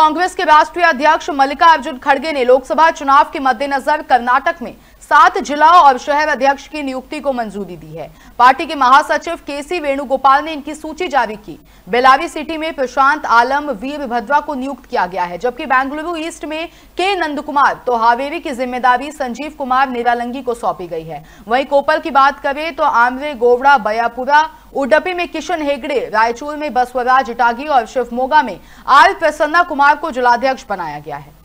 कांग्रेस के राष्ट्रीय अध्यक्ष मल्लिकार्जुन खड़गे ने लोकसभा चुनाव के मद्देनजर कर्नाटक में सात जिला और शहर अध्यक्ष की नियुक्ति को मंजूरी दी है पार्टी के महासचिव के सी वेणुगोपाल ने इनकी सूची जारी की बेलावी सिटी में प्रशांत आलम वीर भद्रा को नियुक्त किया गया है जबकि बेंगलुरु ईस्ट में के नंदकुमार तो हावेरी की जिम्मेदारी संजीव कुमार निरालंगी को सौंपी गई है वही कोपल की बात करें तो आमरे गोवड़ा बयापुरा उडपी में किशन हेगड़े रायचूर में बसवराज इटागी और शिवमोगा में आर प्रसन्ना कुमार को जिलाध्यक्ष बनाया गया है